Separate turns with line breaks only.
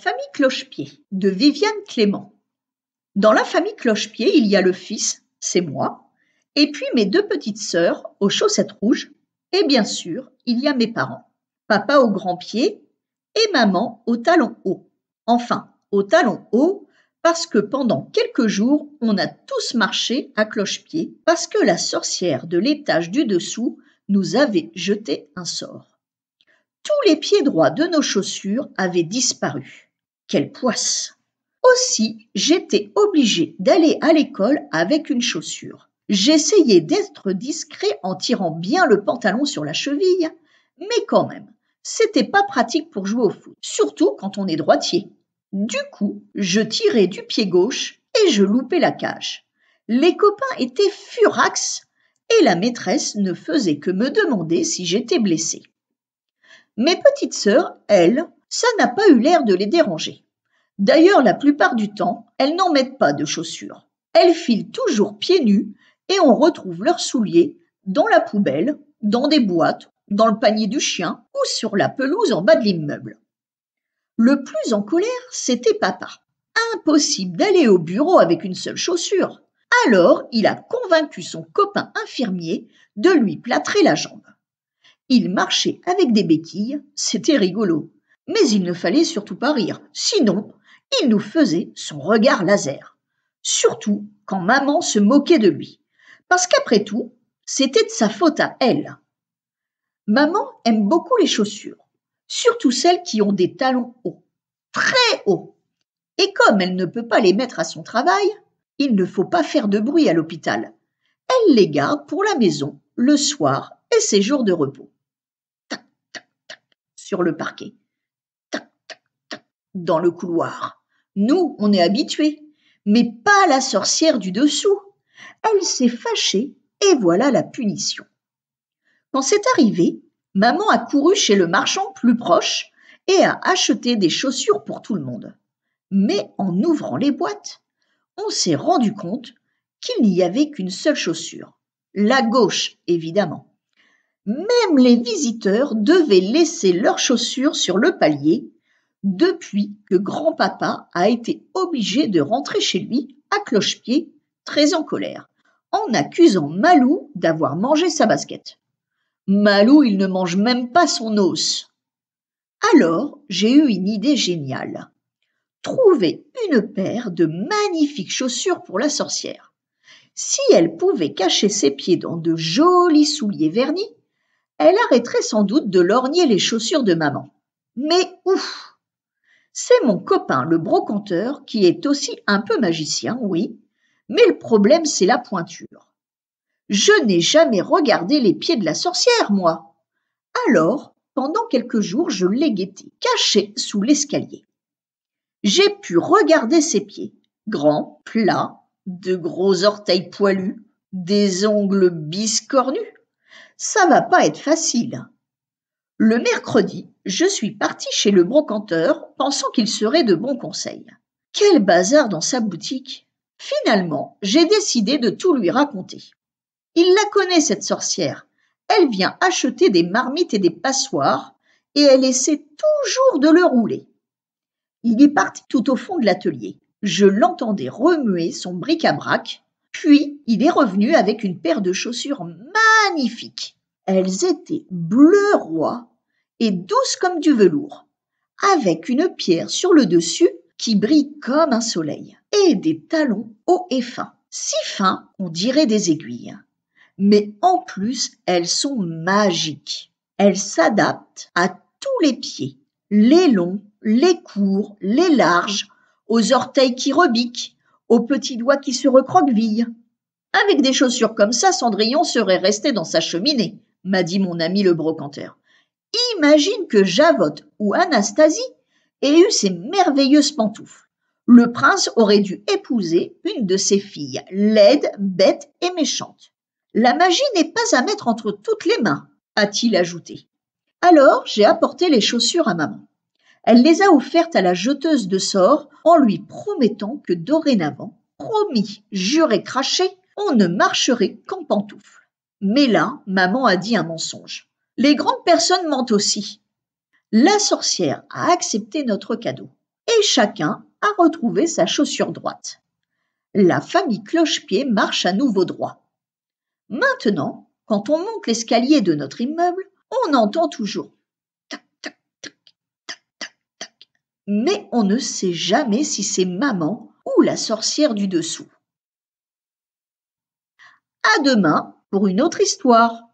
famille Cloche-Pied de Viviane Clément. Dans la famille Cloche-Pied, il y a le fils, c'est moi, et puis mes deux petites sœurs aux chaussettes rouges, et bien sûr, il y a mes parents, papa au grand pied et maman au talon haut. Enfin, au talon haut, parce que pendant quelques jours, on a tous marché à cloche-pied, parce que la sorcière de l'étage du dessous nous avait jeté un sort. Tous les pieds droits de nos chaussures avaient disparu. Quelle poisse Aussi, j'étais obligé d'aller à l'école avec une chaussure. J'essayais d'être discret en tirant bien le pantalon sur la cheville, mais quand même, c'était pas pratique pour jouer au foot, surtout quand on est droitier. Du coup, je tirais du pied gauche et je loupais la cage. Les copains étaient furax et la maîtresse ne faisait que me demander si j'étais blessée. Mes petites sœurs, elles, ça n'a pas eu l'air de les déranger. D'ailleurs, la plupart du temps, elles n'en mettent pas de chaussures. Elles filent toujours pieds nus et on retrouve leurs souliers dans la poubelle, dans des boîtes, dans le panier du chien ou sur la pelouse en bas de l'immeuble. Le plus en colère, c'était papa. Impossible d'aller au bureau avec une seule chaussure. Alors, il a convaincu son copain infirmier de lui plâtrer la jambe. Il marchait avec des béquilles, c'était rigolo mais il ne fallait surtout pas rire, sinon il nous faisait son regard laser. Surtout quand maman se moquait de lui, parce qu'après tout, c'était de sa faute à elle. Maman aime beaucoup les chaussures, surtout celles qui ont des talons hauts, très hauts. Et comme elle ne peut pas les mettre à son travail, il ne faut pas faire de bruit à l'hôpital. Elle les garde pour la maison, le soir et ses jours de repos. Tac, tac, tac, sur le parquet dans le couloir. Nous, on est habitués, mais pas la sorcière du dessous. Elle s'est fâchée et voilà la punition. Quand c'est arrivé, maman a couru chez le marchand plus proche et a acheté des chaussures pour tout le monde. Mais en ouvrant les boîtes, on s'est rendu compte qu'il n'y avait qu'une seule chaussure, la gauche évidemment. Même les visiteurs devaient laisser leurs chaussures sur le palier depuis que grand-papa a été obligé de rentrer chez lui à cloche-pied, très en colère, en accusant Malou d'avoir mangé sa basket. Malou, il ne mange même pas son os. Alors, j'ai eu une idée géniale. Trouver une paire de magnifiques chaussures pour la sorcière. Si elle pouvait cacher ses pieds dans de jolis souliers vernis, elle arrêterait sans doute de lorgner les chaussures de maman. Mais ouf c'est mon copain le brocanteur qui est aussi un peu magicien, oui, mais le problème c'est la pointure. Je n'ai jamais regardé les pieds de la sorcière, moi. Alors, pendant quelques jours, je l'ai guetté, caché sous l'escalier. J'ai pu regarder ses pieds, grands, plats, de gros orteils poilus, des ongles biscornus. Ça va pas être facile. Le mercredi, je suis parti chez le brocanteur, pensant qu'il serait de bons conseils. Quel bazar dans sa boutique Finalement, j'ai décidé de tout lui raconter. Il la connaît, cette sorcière. Elle vient acheter des marmites et des passoires, et elle essaie toujours de le rouler. Il est parti tout au fond de l'atelier. Je l'entendais remuer son bric-à-brac, puis il est revenu avec une paire de chaussures magnifiques. Elles étaient bleu roi et douces comme du velours, avec une pierre sur le dessus qui brille comme un soleil, et des talons hauts et fins, si fins qu'on dirait des aiguilles. Mais en plus, elles sont magiques. Elles s'adaptent à tous les pieds, les longs, les courts, les larges, aux orteils qui rebiquent, aux petits doigts qui se recroquevillent. Avec des chaussures comme ça, Cendrillon serait resté dans sa cheminée, m'a dit mon ami le brocanteur. Imagine que Javotte ou Anastasie aient eu ces merveilleuses pantoufles. Le prince aurait dû épouser une de ses filles, laide, bête et méchante. La magie n'est pas à mettre entre toutes les mains, a-t-il ajouté. Alors j'ai apporté les chaussures à maman. Elle les a offertes à la jeteuse de sorts en lui promettant que dorénavant, promis, juré, craché, on ne marcherait qu'en pantoufles. Mais là, maman a dit un mensonge. Les grandes personnes mentent aussi. La sorcière a accepté notre cadeau et chacun a retrouvé sa chaussure droite. La famille Cloche-Pied marche à nouveau droit. Maintenant, quand on monte l'escalier de notre immeuble, on entend toujours tac, tac, tac, tac, tac, tac. Mais on ne sait jamais si c'est maman ou la sorcière du dessous. À demain pour une autre histoire.